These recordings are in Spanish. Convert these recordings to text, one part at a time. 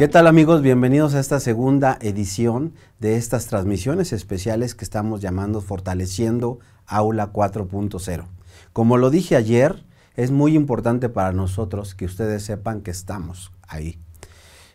¿Qué tal amigos? Bienvenidos a esta segunda edición de estas transmisiones especiales que estamos llamando Fortaleciendo Aula 4.0. Como lo dije ayer, es muy importante para nosotros que ustedes sepan que estamos ahí.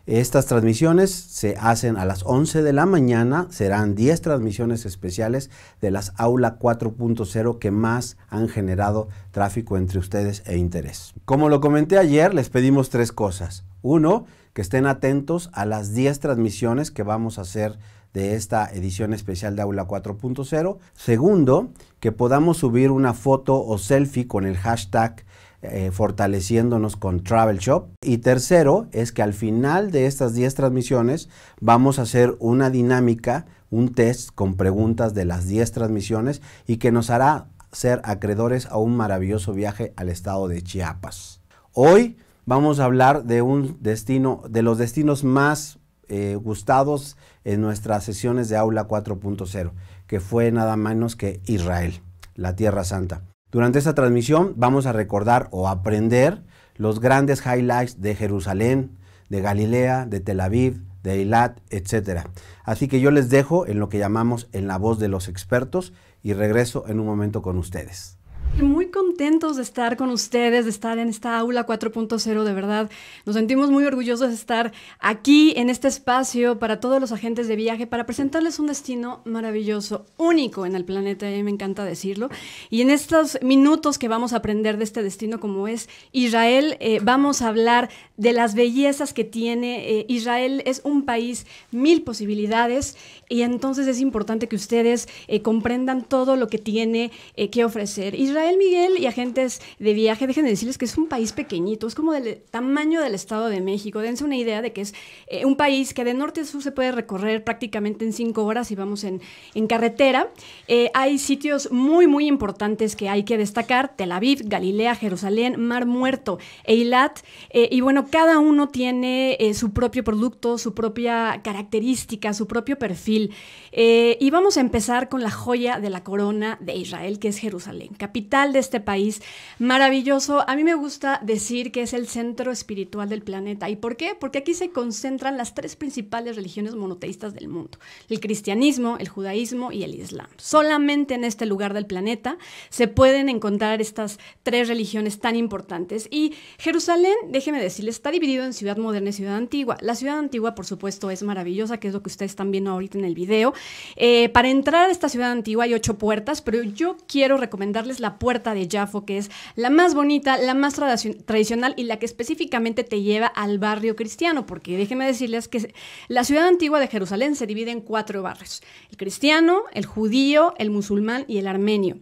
Estas transmisiones se hacen a las 11 de la mañana, serán 10 transmisiones especiales de las Aula 4.0 que más han generado tráfico entre ustedes e interés. Como lo comenté ayer, les pedimos tres cosas. Uno, que estén atentos a las 10 transmisiones que vamos a hacer de esta edición especial de Aula 4.0. Segundo, que podamos subir una foto o selfie con el hashtag eh, fortaleciéndonos con Travel Shop. Y tercero, es que al final de estas 10 transmisiones vamos a hacer una dinámica, un test con preguntas de las 10 transmisiones y que nos hará ser acreedores a un maravilloso viaje al estado de Chiapas. Hoy vamos a hablar de un destino, de los destinos más eh, gustados en nuestras sesiones de aula 4.0, que fue nada menos que Israel, la Tierra Santa. Durante esta transmisión vamos a recordar o aprender los grandes highlights de Jerusalén, de Galilea, de Tel Aviv, de Eilat, etc. Así que yo les dejo en lo que llamamos en la voz de los expertos y regreso en un momento con ustedes. Muy contentos de estar con ustedes, de estar en esta aula 4.0, de verdad. Nos sentimos muy orgullosos de estar aquí en este espacio para todos los agentes de viaje, para presentarles un destino maravilloso, único en el planeta, me encanta decirlo. Y en estos minutos que vamos a aprender de este destino como es Israel, eh, vamos a hablar de las bellezas que tiene. Eh, Israel es un país, mil posibilidades, y entonces es importante que ustedes eh, comprendan todo lo que tiene que ofrecer. Israel Miguel y agentes de viaje, dejen de decirles que es un país pequeñito, es como del tamaño del Estado de México. Dense una idea de que es eh, un país que de norte a sur se puede recorrer prácticamente en cinco horas si vamos en, carretera. Eh, hay sitios muy, muy importantes que hay que destacar: Tel Aviv, Galilea, Jerusalén, Mar Muerto, Eilat. Eh, y bueno, cada uno tiene su propio producto, su propia característica, su propio perfil. y vamos a empezar con la joya de la corona de Israel, que es Jerusalén, capital de este país maravilloso. A mí me gusta decir que es el centro espiritual del planeta. ¿Y por qué? Porque aquí se concentran las tres principales religiones monoteístas del mundo, el cristianismo, el judaísmo y el islam. Solamente en este lugar del planeta se pueden encontrar estas tres religiones tan importantes. Y Jerusalén, déjeme decirles, está dividido en ciudad moderna y ciudad antigua. La ciudad antigua, por supuesto, es maravillosa, que es lo que ustedes están viendo ahorita en el video. Eh, para entrar a esta ciudad antigua hay ocho puertas, pero yo quiero recomendarles la puerta de Yafo, que es la más bonita, la más tradicional y la que específicamente te lleva al barrio cristiano, porque déjenme decirles que la ciudad antigua de Jerusalén se divide en cuatro barrios, el cristiano, el judío, el musulmán y el armenio.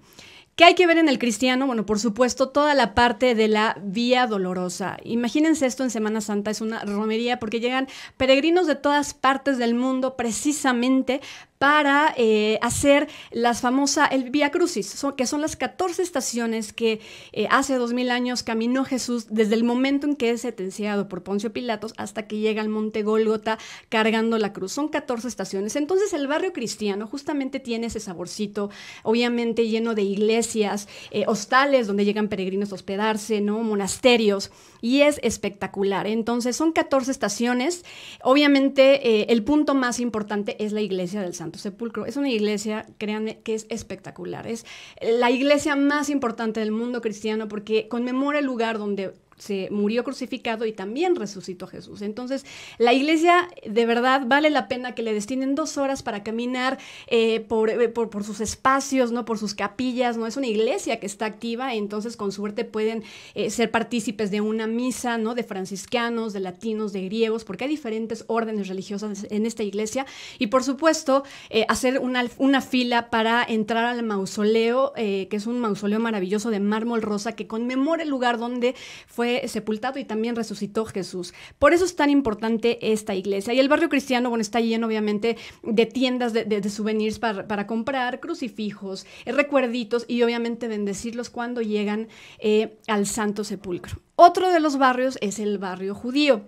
¿Qué hay que ver en el cristiano? Bueno, por supuesto, toda la parte de la vía dolorosa. Imagínense esto en Semana Santa, es una romería porque llegan peregrinos de todas partes del mundo precisamente para eh, hacer las famosas, el Via Crucis, que son las 14 estaciones que eh, hace hace 2000 años caminó Jesús desde el momento en que es sentenciado por Poncio Pilatos hasta que llega al Monte Gólgota cargando la cruz. Son 14 estaciones. Entonces el barrio cristiano justamente tiene ese saborcito, obviamente lleno de iglesias, eh, hostales donde llegan peregrinos a hospedarse, ¿no? monasterios, y es espectacular. Entonces son 14 estaciones. Obviamente el punto más importante es la iglesia del Santo Sepulcro. Es una iglesia, créanme, que es espectacular. Es la iglesia más importante del mundo cristiano porque conmemora el lugar donde se murió crucificado y también resucitó Jesús. Entonces, la iglesia de verdad vale la pena que le destinen dos horas para caminar eh, eh, por, por, sus espacios, ¿no? Por sus capillas, ¿no? Es una iglesia que está activa, entonces con suerte pueden eh, ser partícipes de una misa, ¿no? De franciscanos, de latinos, de griegos, porque hay diferentes órdenes religiosas en esta iglesia. Y por supuesto, hacer una, una, fila para entrar al mausoleo, que es un mausoleo maravilloso de mármol rosa que conmemora el lugar donde fue sepultado y también resucitó Jesús. Por eso es tan importante esta iglesia. Y el barrio cristiano, bueno, está lleno obviamente de tiendas de, de, souvenirs para, comprar, crucifijos, recuerditos y obviamente bendecirlos cuando llegan eh, al Santo Sepulcro. Otro de los barrios es el barrio judío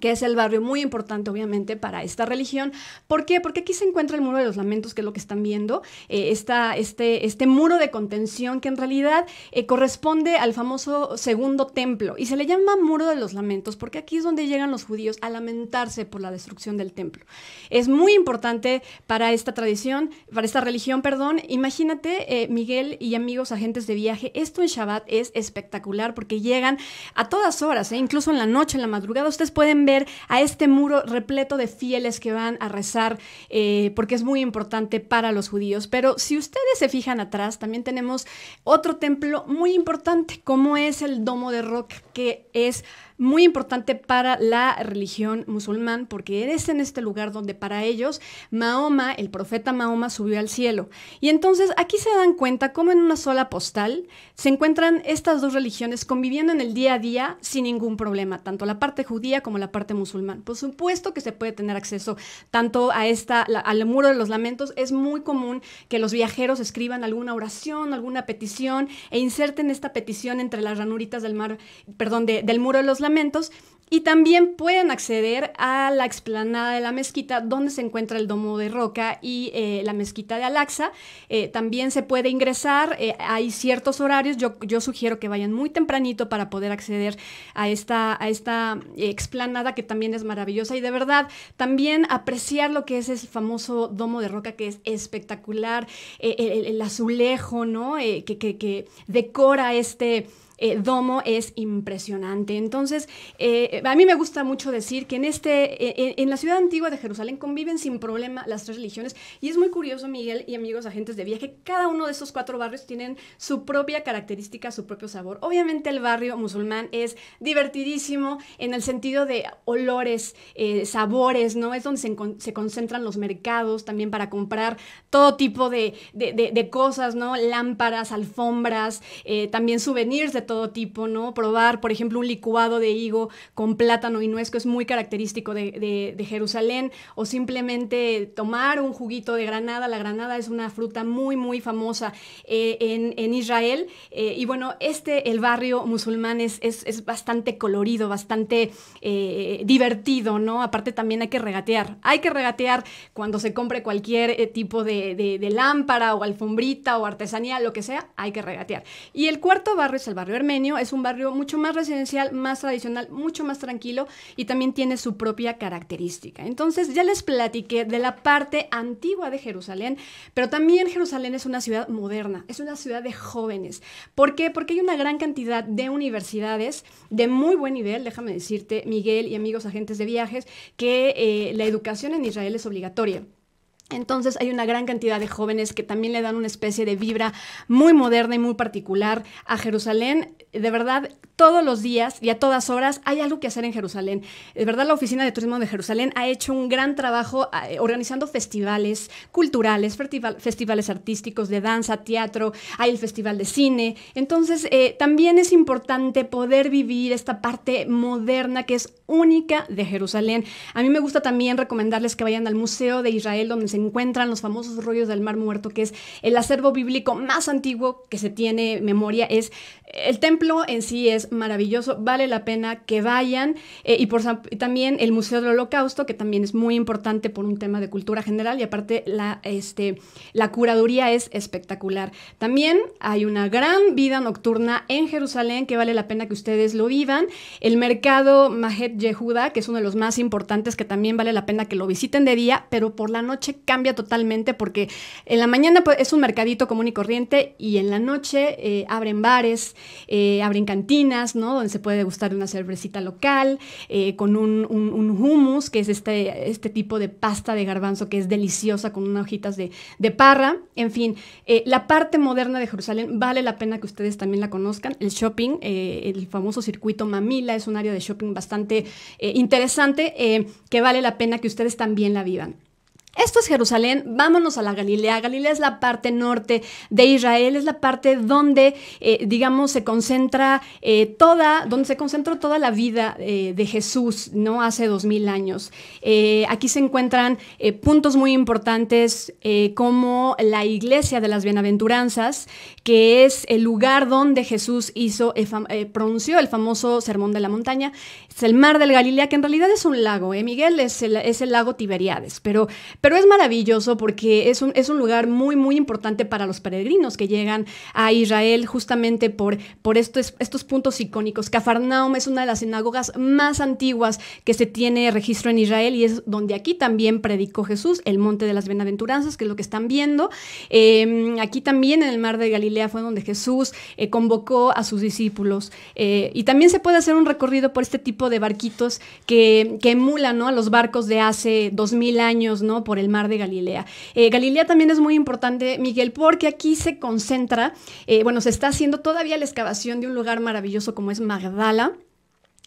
que es el barrio muy importante obviamente para esta religión. ¿Por qué? Porque aquí se encuentra el muro de los lamentos, que es lo que están viendo, eh, este, este muro de contención que en realidad eh, corresponde al famoso segundo templo y se le llama muro de los lamentos porque aquí es donde llegan los judíos a lamentarse por la destrucción del templo. Es muy importante para esta tradición, para esta religión, perdón. Imagínate, eh, Miguel y amigos agentes de viaje, esto en Shabbat es espectacular porque llegan a todas horas, eh, incluso en la noche, en la madrugada, ustedes pueden ver a este muro repleto de fieles que van a rezar, eh, porque es muy importante para los judíos. Pero si ustedes se fijan atrás, también tenemos otro templo muy importante, como es el Domo de Rock, que es muy importante para la religión musulmán porque es en este lugar donde para ellos Mahoma, el profeta Mahoma, subió al cielo. Y entonces aquí se dan cuenta cómo en una sola postal se encuentran estas dos religiones conviviendo en el día a día sin ningún problema, tanto la parte judía como la parte musulmán. Por supuesto que se puede tener acceso tanto a esta, al muro de los lamentos, es muy común que los viajeros escriban alguna oración, alguna petición e inserten esta petición entre las ranuritas del mar, perdón, del muro de los y también pueden acceder a la explanada de la mezquita donde se encuentra el domo de roca y eh, la mezquita de Alaxa. Eh, también se puede ingresar, eh, hay ciertos horarios, yo, yo, sugiero que vayan muy tempranito para poder acceder a esta, a esta explanada que también es maravillosa y de verdad también apreciar lo que es ese famoso domo de roca que es espectacular, el, azulejo, ¿no? que, que, que decora este... Eh, domo es impresionante. Entonces, eh, a mí me gusta mucho decir que en, este, eh, en la ciudad antigua de Jerusalén conviven sin problema las tres religiones y es muy curioso, Miguel y amigos agentes de viaje, cada uno de esos cuatro barrios tienen su propia característica, su propio sabor. Obviamente el barrio musulmán es divertidísimo en el sentido de olores, sabores, ¿no? Es donde se, concentran los mercados también para comprar todo tipo de cosas, ¿no? Lámparas, alfombras, también souvenirs de todo tipo, ¿no? Probar, por ejemplo, un licuado de higo con plátano y nuez, que es muy característico de, Jerusalén, o simplemente tomar un juguito de granada. La granada es una fruta muy, muy famosa eh, en, Israel. Eh, y bueno, este, el barrio musulmán es, bastante colorido, bastante eh, divertido, ¿no? Aparte también hay que regatear. Hay que regatear cuando se compre cualquier tipo de, de lámpara o alfombrita o artesanía, lo que sea, hay que regatear. Y el cuarto barrio es el barrio es un barrio mucho más residencial, más tradicional, mucho más tranquilo y también tiene su propia característica. Entonces ya les platiqué de la parte antigua de Jerusalén, pero también Jerusalén es una ciudad moderna, es una ciudad de jóvenes. ¿Por qué? Porque hay una gran cantidad de universidades de muy buen nivel, déjame decirte, Miguel y amigos agentes de viajes, que eh, la educación en Israel es obligatoria. Entonces hay una gran cantidad de jóvenes que también le dan una especie de vibra muy moderna y muy particular a Jerusalén. De verdad, todos los días y a todas horas hay algo que hacer en Jerusalén. De verdad, la Oficina de Turismo de Jerusalén ha hecho un gran trabajo ah, eh, organizando festivales culturales, festivales artísticos de danza, teatro, hay el Festival de Cine. Entonces, eh, también es importante poder vivir esta parte moderna que es única de Jerusalén. A mí me gusta también recomendarles que vayan al Museo de Israel donde se encuentran los famosos rollos del Mar Muerto, que es el acervo bíblico más antiguo que se tiene memoria. Es el templo en sí es maravilloso, vale la pena que vayan eh, y por también el Museo del Holocausto, que también es muy importante por un tema de cultura general y aparte la este la curaduría es espectacular. También hay una gran vida nocturna en Jerusalén que vale la pena que ustedes lo vivan. El mercado Mahet Yehuda, que es uno de los más importantes que también vale la pena que lo visiten de día, pero por la noche cambia totalmente porque en la mañana pues, es un mercadito común y corriente y en la noche eh, abren bares, eh, abren cantinas, ¿no? Donde se puede degustar una cervecita local, eh, con un, un, hummus, que es este, este tipo de pasta de garbanzo que es deliciosa con unas hojitas de, de parra. En fin, la parte moderna de Jerusalén vale la pena que ustedes también la conozcan. El shopping, el famoso circuito Mamila, es un área de shopping bastante interesante que vale la pena que ustedes también la vivan. Esto es Jerusalén, vámonos a la Galilea. Galilea es la parte norte de Israel, es la parte donde, eh, digamos, se concentra eh, toda, donde se concentró toda la vida eh, de Jesús, ¿no? Hace dos mil años. aquí se encuentran puntos muy importantes como la iglesia de las bienaventuranzas, que es el lugar donde Jesús hizo, pronunció el famoso sermón de la montaña. Es el mar del Galilea, que en realidad es un lago, Miguel? Es el, es el lago Tiberiades, pero pero es maravilloso porque es un, es un lugar muy, muy importante para los peregrinos que llegan a Israel justamente por, por estos, estos puntos icónicos. Cafarnaum es una de las sinagogas más antiguas que se tiene registro en Israel y es donde aquí también predicó Jesús, el Monte de las Benaventuranzas, que es lo que están viendo. Em, aquí también en el mar de Galilea fue donde Jesús eh, convocó a sus discípulos. Eh, y también se puede hacer un recorrido por este tipo de barquitos que, emulan a los barcos de hace dos mil años, ¿no? Por el mar de Galilea. Eh, Galilea también es muy importante, Miguel, porque aquí se concentra, eh, bueno, se está haciendo todavía la excavación de un lugar maravilloso como es Magdala.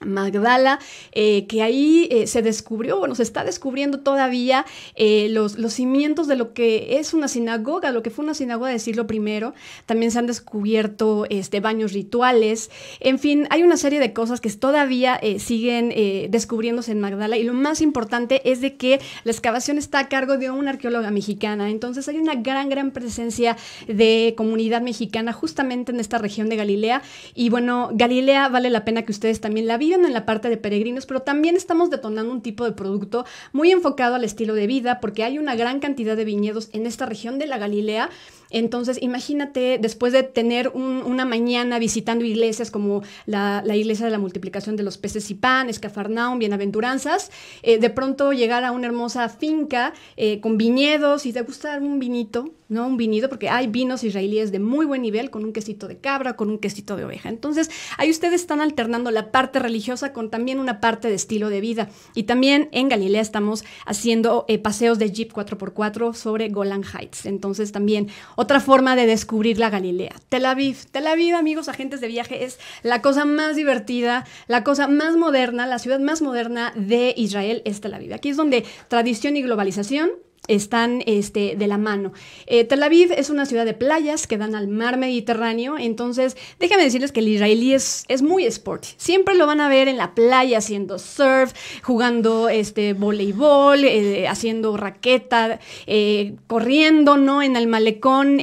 Magdala, eh, que ahí eh, se descubrió, bueno, se está descubriendo todavía eh, los, los, cimientos de lo que es una sinagoga, lo que fue una sinagoga decirlo primero, También se han descubierto este, baños rituales. En fin, hay una serie de cosas que todavía siguen descubriéndose en Magdala. Y lo más importante es de que la excavación está a cargo de una arqueóloga mexicana. Entonces hay una gran, gran presencia de comunidad mexicana justamente en esta región de Galilea. Y bueno, Galilea vale la pena que ustedes también la en la parte de peregrinos, pero también estamos detonando un tipo de producto muy enfocado al estilo de vida, porque hay una gran cantidad de viñedos en esta región de la Galilea entonces, imagínate, después de tener una mañana visitando iglesias como la, iglesia de la multiplicación de los peces y pan, Escafarnaum, Bienaventuranzas, eh, de pronto llegar a una hermosa finca eh, con viñedos y te gusta un vinito, ¿no? Un vinido, porque hay vinos israelíes de muy buen nivel con un quesito de cabra, con un quesito de oveja. Entonces, ahí ustedes están alternando la parte religiosa con también una parte de estilo de vida. Y también en Galilea estamos haciendo eh, paseos de jeep 4x4 sobre Golan Heights. Entonces, también otra forma de descubrir la Galilea. Tel Aviv. Tel Aviv, amigos, agentes de viaje, es la cosa más divertida, la cosa más moderna, la ciudad más moderna de Israel es Tel Aviv. Aquí es donde tradición y globalización están este, de la mano. Eh, Tel Aviv es una ciudad de playas que dan al mar Mediterráneo, entonces déjenme decirles que el israelí es, es muy sporty. Siempre lo van a ver en la playa haciendo surf, jugando este, voleibol, eh, haciendo raqueta, eh, corriendo ¿no? en el malecón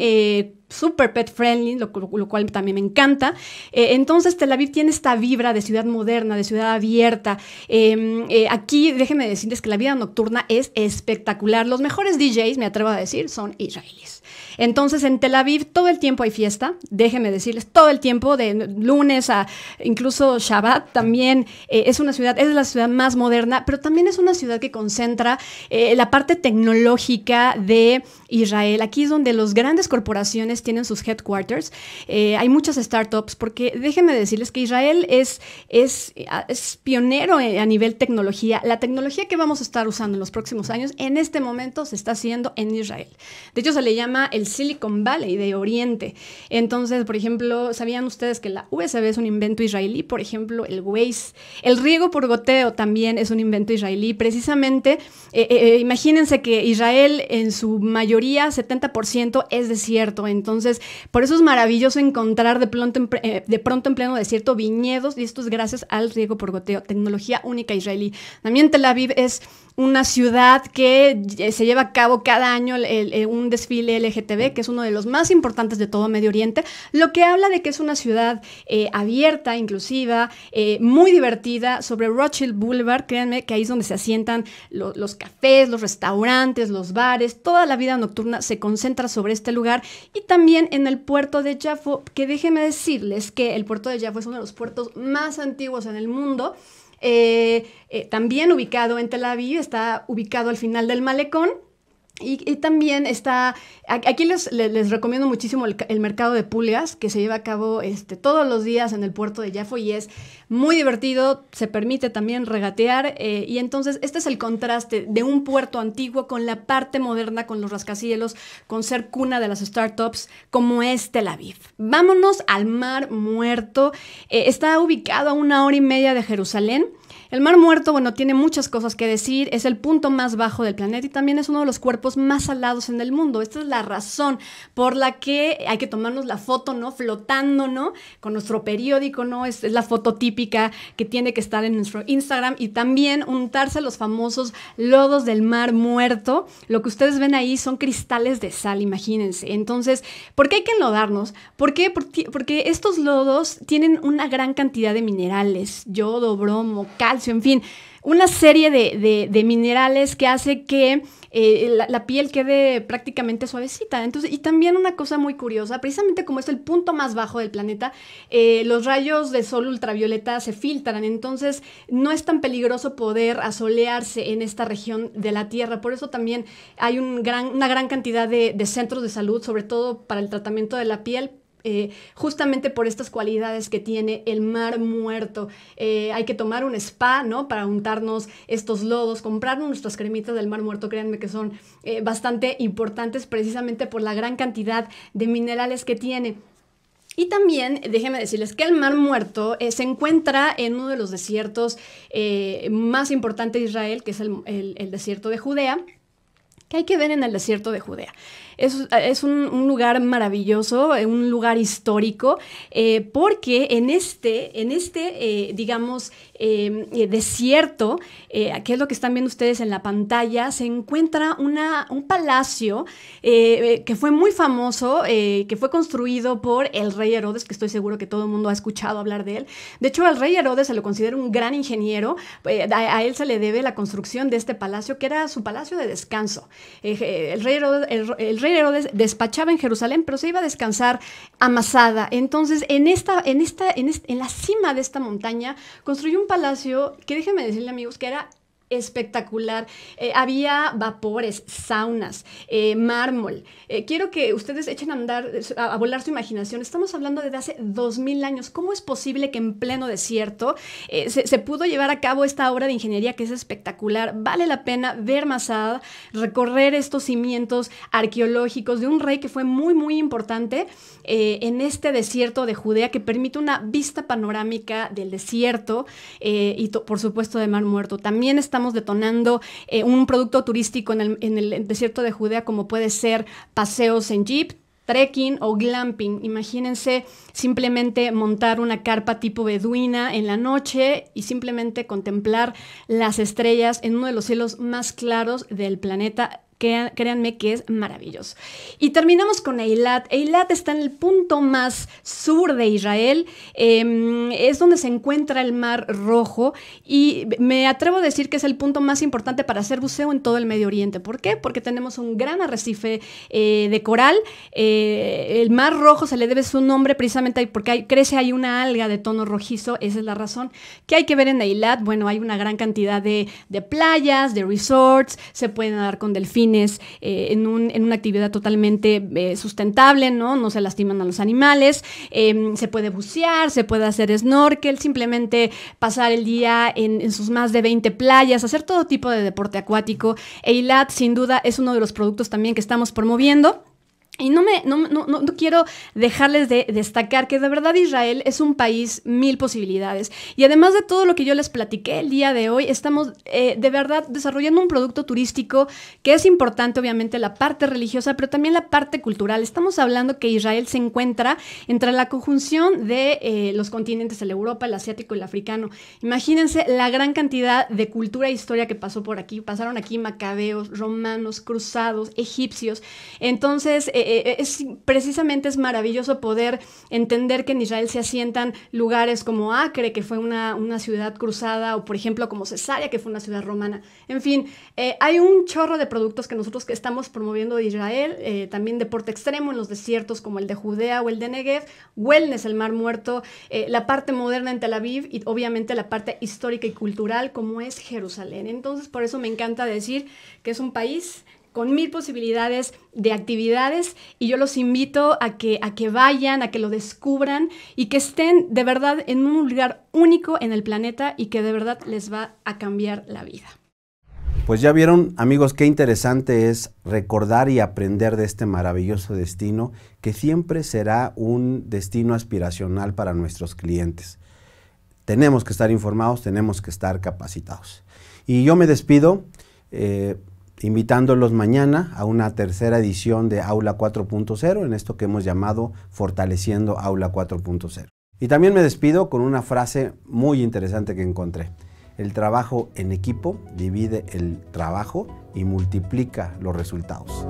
Super pet friendly, lo, cual también me encanta. Eh, entonces Tel Aviv tiene esta vibra de ciudad moderna, de ciudad abierta. Em, eh, aquí déjenme decirles que la vida nocturna es espectacular. Los mejores DJs, me atrevo a decir, son israelíes. Entonces en Tel Aviv todo el tiempo hay fiesta, déjenme decirles, todo el tiempo, de lunes a incluso Shabbat también eh, es una ciudad, es la ciudad más moderna, pero también es una ciudad que concentra la parte tecnológica de Israel. Aquí es donde las grandes corporaciones tienen sus headquarters. Eh, hay muchas startups, porque déjenme decirles que Israel es, es, es pionero a nivel tecnología. La tecnología que vamos a estar usando en los próximos años, en este momento se está haciendo en Israel. De hecho, se le llama el Silicon Valley de Oriente. Entonces, por ejemplo, ¿sabían ustedes que la USB es un invento israelí? Por ejemplo, el Waze. El riego por goteo también es un invento israelí. Precisamente, eh, eh, imagínense que Israel en su mayor 70%, es desierto. Entonces, por eso es maravilloso encontrar de pronto eh, de pronto en pleno desierto viñedos y esto es gracias al riego por goteo, tecnología única israelí. También Tel Aviv es una ciudad que eh, se lleva a cabo cada año eh, un desfile LGTB, que es uno de los más importantes de todo Medio Oriente, lo que habla de que es una ciudad eh, abierta, inclusiva, muy divertida, sobre Rothschild Boulevard, créanme que ahí es donde se asientan los cafés, los restaurantes, los bares, toda la vida nocturna se concentra sobre este lugar y también en el puerto de Jaffo, que déjenme decirles que el puerto de Jaffo es uno de los puertos más antiguos en el mundo, eh, eh, también ubicado en Tel Aviv, está ubicado al final del malecón y, también está, aquí les, recomiendo muchísimo el, mercado de pulgas que se lleva a cabo este, todos los días en el puerto de Jafo y es muy divertido, se permite también regatear eh, y entonces este es el contraste de un puerto antiguo con la parte moderna, con los rascacielos, con ser cuna de las startups como es Tel Aviv. Vámonos al Mar Muerto, eh, está ubicado a una hora y media de Jerusalén. El Mar Muerto, bueno, tiene muchas cosas que decir, es el punto más bajo del planeta y también es uno de los cuerpos más salados en el mundo. Esta es la razón por la que hay que tomarnos la foto, ¿no? Flotando, ¿no? Con nuestro periódico, ¿no? Es, la foto típica que tiene que estar en nuestro Instagram y también untarse los famosos lodos del Mar Muerto. Lo que ustedes ven ahí son cristales de sal, imagínense. Entonces, ¿por qué hay que enlodarnos? ¿Por qué? Porque estos lodos tienen una gran cantidad de minerales, yodo, bromo, cal en fin, una serie de, minerales que hace que eh, la, piel quede prácticamente suavecita. Entonces, y también una cosa muy curiosa, precisamente como es el punto más bajo del planeta, eh, los rayos de sol ultravioleta se filtran, entonces no es tan peligroso poder asolearse en esta región de la Tierra. Por eso también hay una gran cantidad de centros de salud, sobre todo para el tratamiento de la piel, eh, justamente por estas cualidades que tiene el mar muerto. Eh, hay que tomar un spa, ¿no? Para untarnos estos lodos, comprar nuestras cremitas del mar muerto, créanme que son eh, bastante importantes precisamente por la gran cantidad de minerales que tiene. Y también, déjenme decirles que el Mar Muerto se encuentra en uno de los desiertos más importantes de Israel, que es el desierto de Judea que hay que ver en el desierto de Judea. Es, un, lugar maravilloso, eh, un lugar histórico, eh, porque en este, en este eh, digamos, desierto, que es lo que están viendo ustedes en la pantalla, se encuentra un palacio que fue muy famoso, que fue construido por el rey Herodes, que estoy seguro que todo el mundo ha escuchado hablar de él. De hecho, al rey Herodes se lo considera un gran ingeniero, a él se le debe la construcción de este palacio, que era su palacio de descanso. Eh, el, rey Herodes, despachaba en Jerusalén, pero se iba a descansar amasada. Entonces, en, en, esta, en, en la cima de esta montaña, construyó un palacio que déjenme decirle, amigos, que era espectacular. Eh, había vapores, saunas, eh, mármol. Eh, quiero que ustedes echen a andar, a, volar su imaginación. Estamos hablando de hace 2000 años. ¿Cómo es posible que en pleno desierto se, pudo llevar a cabo esta obra de ingeniería que es espectacular? Vale la pena ver Masada, recorrer estos cimientos arqueológicos de un rey que fue muy, muy importante en este desierto de Judea que permite una vista panorámica del desierto y, por supuesto, de Mar Muerto. También está estamos detonando eh, un producto turístico en el, en el desierto de Judea como puede ser paseos en jeep, trekking o glamping. Imagínense simplemente montar una carpa tipo beduina en la noche y simplemente contemplar las estrellas en uno de los cielos más claros del planeta créanme que es maravilloso. Y terminamos con Eilat. Eilat está en el punto más sur de Israel, em, es donde se encuentra el Mar Rojo y me atrevo a decir que es el punto más importante para hacer buceo en todo el Medio Oriente. ¿Por qué? Porque tenemos un gran arrecife eh, de coral. Eh, el Mar Rojo se le debe su nombre precisamente porque crece ahí una alga de tono rojizo, esa es la razón. que hay que ver en Eilat? Bueno, hay una gran cantidad de, playas, de resorts, se pueden nadar con delfines eh, en, un, en, una actividad totalmente eh, sustentable, ¿no? No se lastiman a los animales, em, se puede bucear, se puede hacer snorkel, simplemente pasar el día en, en, sus más de 20 playas, hacer todo tipo de deporte acuático. Eilat, sin duda, es uno de los productos también que estamos promoviendo. Y no, me, no, no, quiero dejarles de destacar que de verdad Israel es un país mil posibilidades. Y además de todo lo que yo les platiqué el día de hoy, estamos eh, de verdad desarrollando un producto turístico que es importante, obviamente, la parte religiosa, pero también la parte cultural. Estamos hablando que Israel se encuentra entre la conjunción de eh, los continentes, el Europa, el asiático y el africano. Imagínense la gran cantidad de cultura e historia que pasó por aquí. Pasaron aquí macabeos, romanos, cruzados, egipcios. Entonces, eh, eh, eh, es, precisamente es maravilloso poder entender que en Israel se asientan lugares como Acre, que fue una, ciudad cruzada, o por ejemplo como Cesarea, que fue una ciudad romana. En fin, eh, hay un chorro de productos que nosotros que estamos promoviendo de Israel, también deporte extremo en los desiertos como el de Judea o el de Negev, wellness, el Mar Muerto, la parte moderna en Tel Aviv y obviamente la parte histórica y cultural como es Jerusalén. Entonces, por eso me encanta decir que es un país con mil posibilidades de actividades y yo los invito a que, a que vayan, a que lo descubran y que estén de verdad en un lugar único en el planeta y que de verdad les va a cambiar la vida. Pues ya vieron amigos qué interesante es recordar y aprender de este maravilloso destino que siempre será un destino aspiracional para nuestros clientes. Tenemos que estar informados, tenemos que estar capacitados. Y yo me despido. Eh, invitándolos mañana a una tercera edición de Aula 4.0, en esto que hemos llamado Fortaleciendo Aula 4.0. Y también me despido con una frase muy interesante que encontré. El trabajo en equipo divide el trabajo y multiplica los resultados.